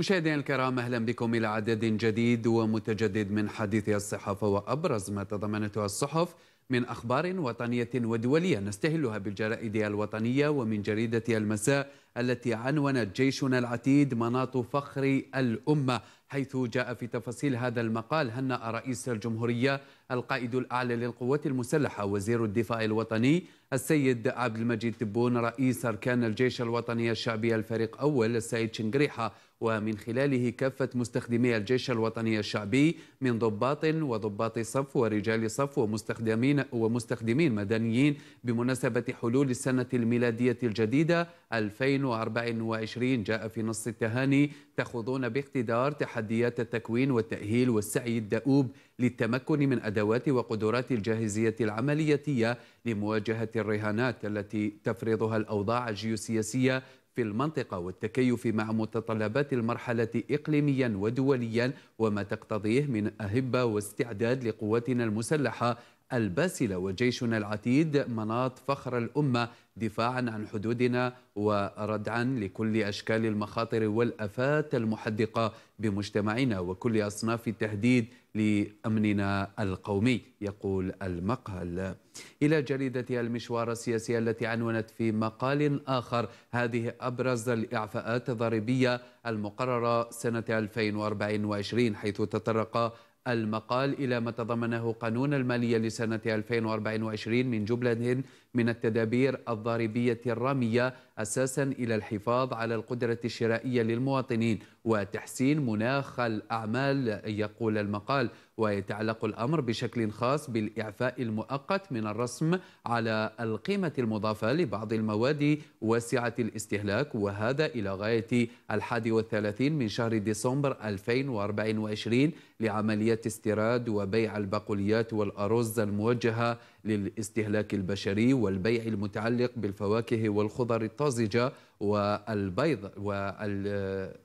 مشاهدينا الكرام اهلا بكم الى عدد جديد ومتجدد من حديث الصحافه وابرز ما تضمنته الصحف من اخبار وطنيه ودوليه نستهلها بالجرائد الوطنيه ومن جريده المساء التي عنونت جيشنا العتيد مناط فخر الأمة حيث جاء في تفاصيل هذا المقال هنأ رئيس الجمهورية القائد الأعلى للقوات المسلحة وزير الدفاع الوطني السيد عبد المجيد تبون رئيس أركان الجيش الوطني الشعبي الفريق أول السيد شنقريحة ومن خلاله كافة مستخدمي الجيش الوطني الشعبي من ضباط وضباط صف ورجال صف ومستخدمين ومستخدمين مدنيين بمناسبة حلول السنة الميلادية الجديدة 2024 جاء في نص التهاني تخوضون باقتدار تحديات التكوين والتأهيل والسعي الدؤوب للتمكن من أدوات وقدرات الجاهزية العملية لمواجهة الرهانات التي تفرضها الأوضاع الجيوسياسية في المنطقة والتكيف مع متطلبات المرحلة إقليميا ودوليا وما تقتضيه من أهبة واستعداد لقواتنا المسلحة الباسلة وجيشنا العتيد مناط فخر الأمة دفاعا عن حدودنا وردعا لكل أشكال المخاطر والأفات المحدقة بمجتمعنا وكل أصناف التهديد لأمننا القومي يقول المقال إلى جريدة المشوار السياسي التي عنونت في مقال آخر هذه أبرز الإعفاءات الضريبية المقررة سنة 2024 حيث تطرق المقال إلى ما تضمنه قانون المالية لسنة 2024 من جملة من التدابير الضريبية الرامية أساسا إلى الحفاظ على القدرة الشرائية للمواطنين وتحسين مناخ الأعمال يقول المقال ويتعلق الأمر بشكل خاص بالإعفاء المؤقت من الرسم على القيمة المضافة لبعض المواد واسعة الاستهلاك وهذا إلى غاية الحادي والثلاثين من شهر ديسمبر 2024 لعملية استيراد وبيع البقوليات والأرز الموجهة للاستهلاك البشري والبيع المتعلق بالفواكه والخضر الطازجة والبيض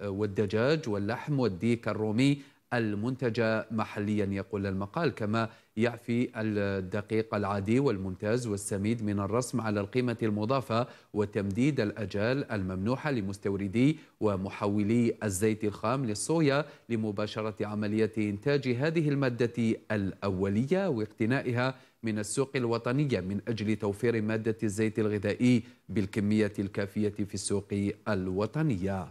والدجاج واللحم والديك الرومي المنتجة محليا يقول المقال كما يعفي الدقيق العادي والممتاز والسميد من الرسم على القيمة المضافة وتمديد الأجال الممنوحة لمستوردي ومحولي الزيت الخام للصويا لمباشرة عملية إنتاج هذه المادة الأولية واقتنائها من السوق الوطنية من أجل توفير مادة الزيت الغذائي بالكمية الكافية في السوق الوطنية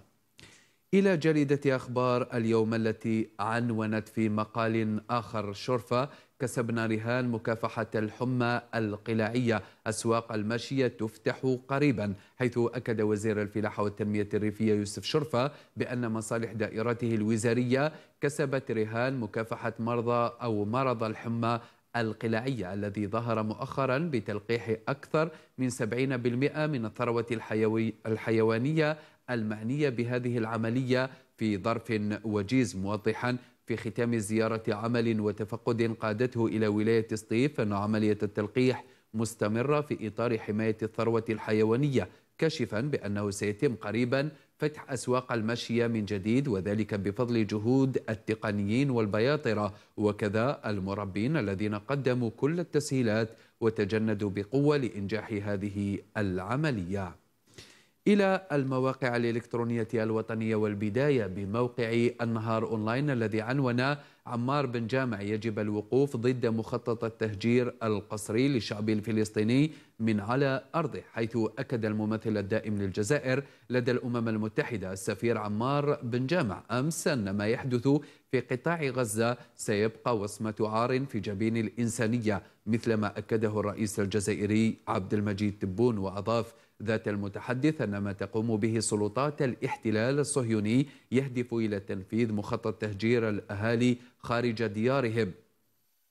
إلى جريدة أخبار اليوم التي عنونت في مقال آخر شرفة كسبنا رهان مكافحة الحمى القلاعية أسواق الماشية تفتح قريبا حيث أكد وزير الفلاحة والتنمية الريفية يوسف شرفة بأن مصالح دائرته الوزارية كسبت رهان مكافحة مرضى أو مرض الحمى القلاعية الذي ظهر مؤخرا بتلقيح أكثر من 70% من الثروة الحيوي الحيوانية المعنية بهذه العملية في ظرف وجيز موضحا في ختام زيارة عمل وتفقد قادته إلى ولاية سطيف أن عملية التلقيح مستمرة في إطار حماية الثروة الحيوانية كشفا بأنه سيتم قريبا فتح أسواق المشية من جديد وذلك بفضل جهود التقنيين والبياطرة وكذا المربين الذين قدموا كل التسهيلات وتجندوا بقوة لإنجاح هذه العملية إلى المواقع الإلكترونية الوطنية والبداية بموقع النهار أونلاين الذي عنون عمار بن جامع يجب الوقوف ضد مخطط التهجير القسري للشعب الفلسطيني من على أرضه حيث أكد الممثل الدائم للجزائر لدى الأمم المتحدة السفير عمار بن جامع أمس أن ما يحدث في قطاع غزة سيبقى وصمة عار في جبين الإنسانية مثل ما أكده الرئيس الجزائري عبد المجيد تبون وأضاف ذات المتحدث أن ما تقوم به سلطات الاحتلال الصهيوني يهدف إلى تنفيذ مخطط تهجير الأهالي خارج ديارهم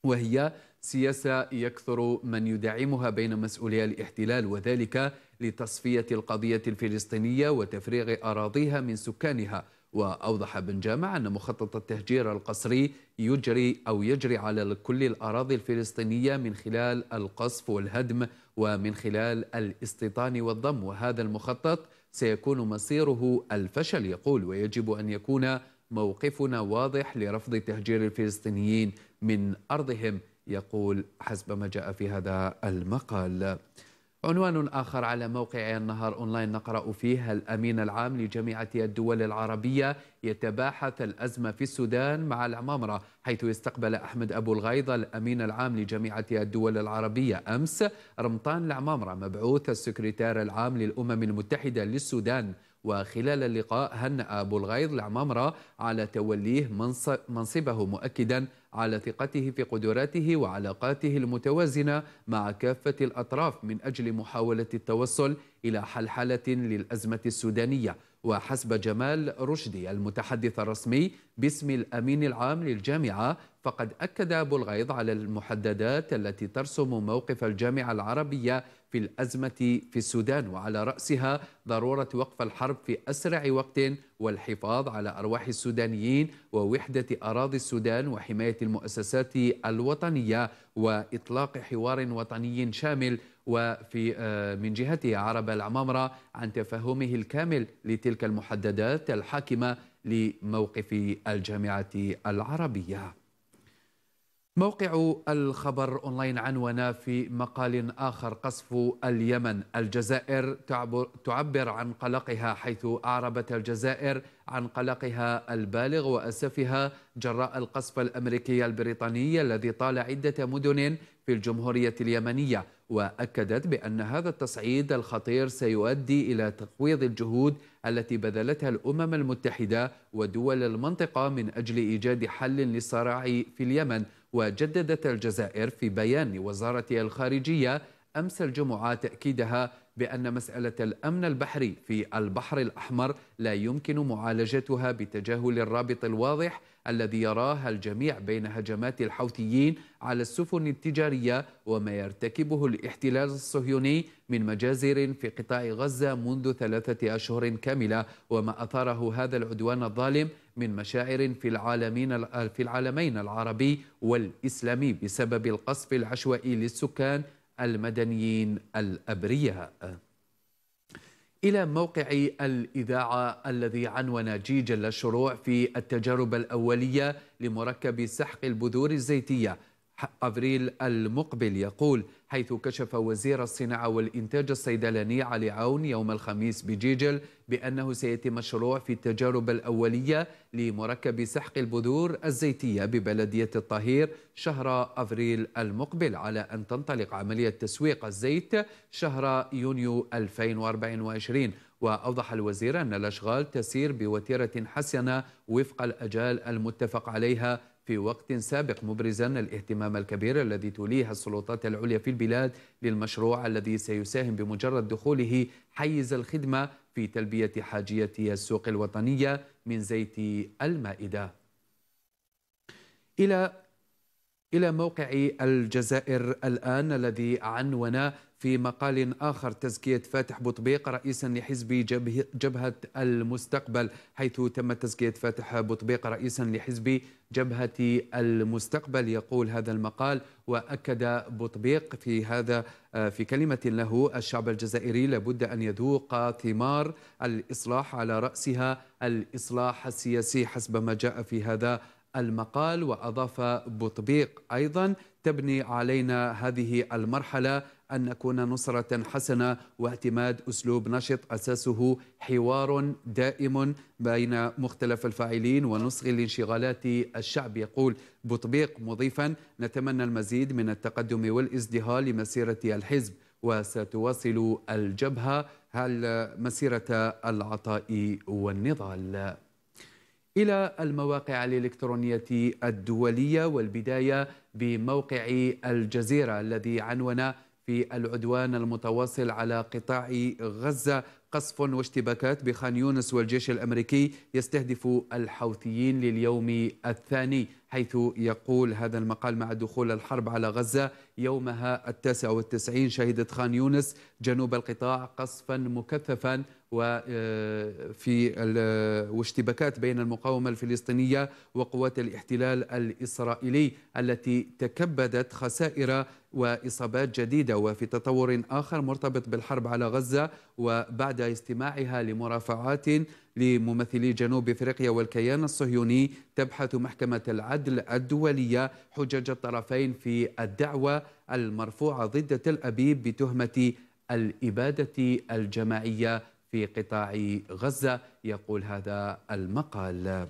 وهي سياسة يكثر من يدعمها بين مسؤولي الاحتلال وذلك لتصفية القضية الفلسطينية وتفريغ أراضيها من سكانها وأوضح بن جامع أن مخطط التهجير القسري يجري أو يجري على كل الأراضي الفلسطينية من خلال القصف والهدم ومن خلال الاستيطان والضم وهذا المخطط سيكون مصيره الفشل يقول ويجب أن يكون موقفنا واضح لرفض تهجير الفلسطينيين من أرضهم يقول حسب ما جاء في هذا المقال عنوان آخر على موقع النهار أونلاين نقرأ فيه الأمين العام لجامعة الدول العربية يتباحث الأزمة في السودان مع العمامرة حيث يستقبل أحمد أبو الغيضة الأمين العام لجامعة الدول العربية أمس رمطان العمامرة مبعوث السكرتير العام للأمم المتحدة للسودان وخلال اللقاء هنأ أبو الغيض العمامرة على توليه منصبه مؤكدا على ثقته في قدراته وعلاقاته المتوازنة مع كافة الأطراف من أجل محاولة التوصل إلى حلحلة للأزمة السودانية وحسب جمال رشدي المتحدث الرسمي باسم الأمين العام للجامعة فقد أكد أبو الغيض على المحددات التي ترسم موقف الجامعة العربية في الأزمة في السودان وعلى رأسها ضرورة وقف الحرب في أسرع وقت والحفاظ على أرواح السودانيين ووحدة أراضي السودان وحماية المؤسسات الوطنية وإطلاق حوار وطني شامل وفي آه، من جهته عرب العمامرة عن تفهمه الكامل لتلك المحددات الحاكمة لموقف الجامعة العربية موقع الخبر أونلاين عنونا في مقال آخر قصف اليمن الجزائر تعبر عن قلقها حيث أعربت الجزائر عن قلقها البالغ وأسفها جراء القصف الأمريكي البريطاني الذي طال عدة مدن في الجمهورية اليمنية وأكدت بأن هذا التصعيد الخطير سيؤدي إلى تقويض الجهود التي بذلتها الأمم المتحدة ودول المنطقة من أجل إيجاد حل للصراع في اليمن وجددت الجزائر في بيان وزارة الخارجية أمس الجمعة تأكيدها بأن مسألة الأمن البحري في البحر الأحمر لا يمكن معالجتها بتجاهل الرابط الواضح الذي يراه الجميع بين هجمات الحوثيين على السفن التجارية وما يرتكبه الاحتلال الصهيوني من مجازر في قطاع غزة منذ ثلاثة أشهر كاملة وما أثاره هذا العدوان الظالم من مشاعر في العالمين في العالمين العربي والإسلامي بسبب القصف العشوائي للسكان المدنيين الأبرياء إلى موقع الإذاعة الذي عنون جي جل الشروع في التجارب الأولية لمركب سحق البذور الزيتية أبريل المقبل يقول حيث كشف وزير الصناعة والإنتاج الصيدلاني علي عون يوم الخميس بجيجل بأنه سيتم مشروع في التجارب الأولية لمركب سحق البذور الزيتية ببلدية الطهير شهر أبريل المقبل على أن تنطلق عملية تسويق الزيت شهر يونيو 2024 وأوضح الوزير أن الأشغال تسير بوتيرة حسنة وفق الأجال المتفق عليها في وقت سابق مبرزا الاهتمام الكبير الذي توليه السلطات العليا في البلاد للمشروع الذي سيساهم بمجرد دخوله حيز الخدمة في تلبية حاجية السوق الوطنية من زيت المائدة إلى إلى موقع الجزائر الآن الذي عنونا في مقال آخر تزكية فاتح بوطبيق رئيسا لحزب جبه جبهة المستقبل حيث تم تزكية فاتح بوطبيق رئيسا لحزب جبهة المستقبل يقول هذا المقال وأكد بوطبيق في هذا في كلمة له الشعب الجزائري لابد أن يذوق ثمار الإصلاح على رأسها الإصلاح السياسي حسب ما جاء في هذا المقال وأضاف بوطبيق أيضا تبني علينا هذه المرحلة أن نكون نصرة حسنة واعتماد أسلوب نشط أساسه حوار دائم بين مختلف الفاعلين ونصغ الانشغالات الشعب يقول بوطبيق مضيفا نتمنى المزيد من التقدم والازدهار لمسيرة الحزب وستواصل الجبهة هل مسيرة العطاء والنضال إلى المواقع الإلكترونية الدولية والبداية بموقع الجزيرة الذي عنون في العدوان المتواصل على قطاع غزة قصف واشتباكات بخان يونس والجيش الأمريكي يستهدف الحوثيين لليوم الثاني حيث يقول هذا المقال مع دخول الحرب على غزة يومها التاسع والتسعين شهدت خان يونس جنوب القطاع قصفا مكثفا وفي آه، آه، واشتباكات بين المقاومة الفلسطينية وقوات الاحتلال الإسرائيلي التي تكبدت خسائر وإصابات جديدة وفي تطور آخر مرتبط بالحرب على غزة وبعد استماعها لمرافعات لممثلي جنوب افريقيا والكيان الصهيوني تبحث محكمه العدل الدوليه حجج الطرفين في الدعوه المرفوعه ضد تل ابيب بتهمه الاباده الجماعيه في قطاع غزة يقول هذا المقال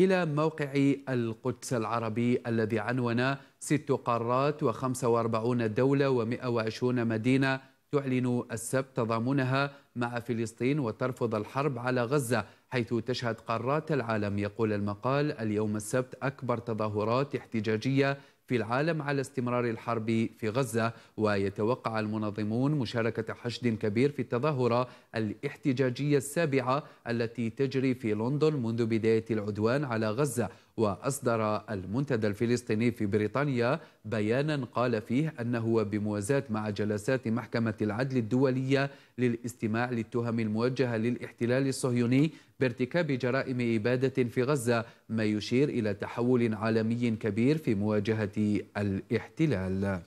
إلى موقع القدس العربي الذي عنون ست قارات و45 دولة و120 مدينة تعلن السبت تضامنها مع فلسطين وترفض الحرب على غزة حيث تشهد قارات العالم يقول المقال اليوم السبت أكبر تظاهرات احتجاجية في العالم على استمرار الحرب في غزة ويتوقع المنظمون مشاركة حشد كبير في التظاهرة الاحتجاجية السابعة التي تجري في لندن منذ بداية العدوان على غزة وأصدر المنتدى الفلسطيني في بريطانيا بيانا قال فيه أنه بموازاة مع جلسات محكمة العدل الدولية للاستماع للتهم الموجهة للاحتلال الصهيوني بارتكاب جرائم إبادة في غزة ما يشير إلى تحول عالمي كبير في مواجهة الاحتلال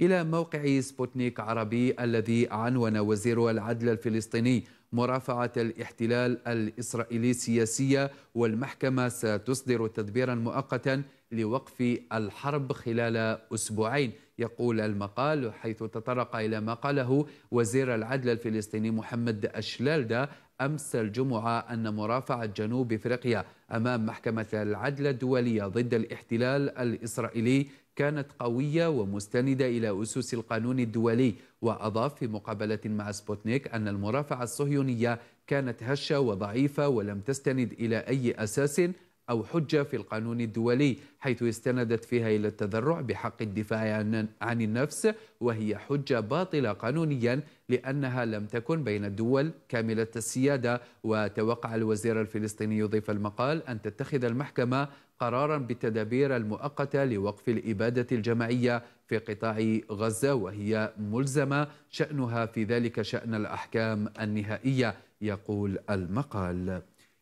إلى موقع سبوتنيك عربي الذي عنون وزير العدل الفلسطيني مرافعة الاحتلال الإسرائيلي سياسية والمحكمة ستصدر تدبيرا مؤقتا لوقف الحرب خلال أسبوعين يقول المقال حيث تطرق إلى ما قاله وزير العدل الفلسطيني محمد اشلالدا أمس الجمعة أن مرافعة جنوب إفريقيا أمام محكمة العدل الدولية ضد الاحتلال الإسرائيلي كانت قوية ومستندة إلى أسس القانون الدولي وأضاف في مقابلة مع سبوتنيك أن المرافعة الصهيونية كانت هشة وضعيفة ولم تستند إلى أي أساس أو حجة في القانون الدولي حيث استندت فيها إلى التذرع بحق الدفاع عن النفس وهي حجة باطلة قانونيا لأنها لم تكن بين الدول كاملة السيادة وتوقع الوزير الفلسطيني يضيف المقال أن تتخذ المحكمة قرارا بالتدابير المؤقتة لوقف الإبادة الجماعية في قطاع غزة وهي ملزمة شأنها في ذلك شأن الأحكام النهائية يقول المقال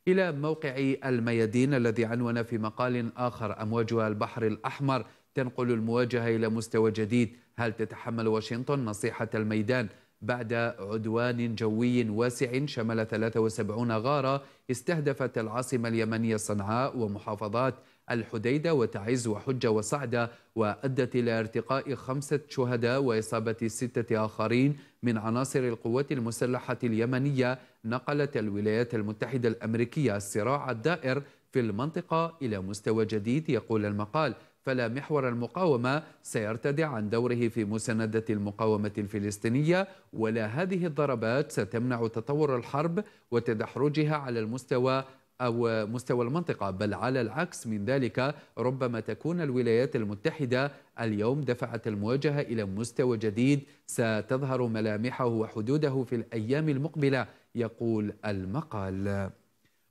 إلى موقع الميادين الذي عنون في مقال آخر أمواجها البحر الأحمر تنقل المواجهة إلى مستوى جديد هل تتحمل واشنطن نصيحة الميدان بعد عدوان جوي واسع شمل 73 غارة استهدفت العاصمة اليمنية صنعاء ومحافظات الحديدة وتعز وحجة وصعدة وأدت إلى ارتقاء خمسة شهداء وإصابة ستة آخرين من عناصر القوات المسلحة اليمنية نقلت الولايات المتحدة الأمريكية الصراع الدائر في المنطقة إلى مستوى جديد يقول المقال فلا محور المقاومة سيرتدع عن دوره في مساندة المقاومة الفلسطينية ولا هذه الضربات ستمنع تطور الحرب وتدحرجها على المستوى أو مستوى المنطقة بل على العكس من ذلك ربما تكون الولايات المتحدة اليوم دفعت المواجهة إلى مستوى جديد ستظهر ملامحه وحدوده في الأيام المقبلة يقول المقال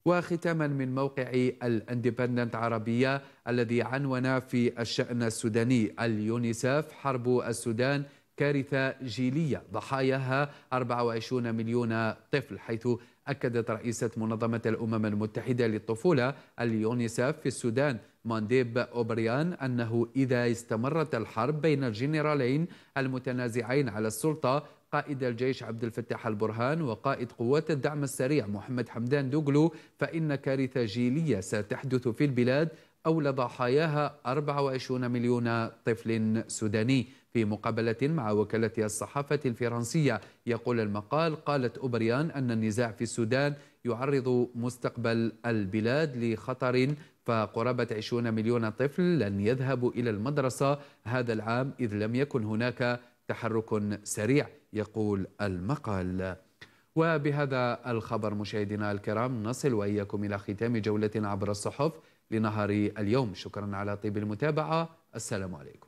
وختاما من موقع الاندبندنت عربية الذي عنون في الشأن السوداني اليونيسف حرب السودان كارثة جيلية ضحاياها 24 مليون طفل حيث أكدت رئيسة منظمة الأمم المتحدة للطفولة اليونيسف في السودان مانديب أوبريان أنه إذا استمرت الحرب بين الجنرالين المتنازعين على السلطة قائد الجيش عبد الفتاح البرهان وقائد قوات الدعم السريع محمد حمدان دوغلو فإن كارثة جيلية ستحدث في البلاد أولى ضحاياها 24 مليون طفل سوداني في مقابلة مع وكالة الصحافة الفرنسية يقول المقال قالت أوبريان أن النزاع في السودان يعرض مستقبل البلاد لخطر فقرابة 20 مليون طفل لن يذهبوا إلى المدرسة هذا العام إذ لم يكن هناك تحرك سريع يقول المقال وبهذا الخبر مشاهدينا الكرام نصل وإياكم إلى ختام جولة عبر الصحف لنهار اليوم شكرا على طيب المتابعة السلام عليكم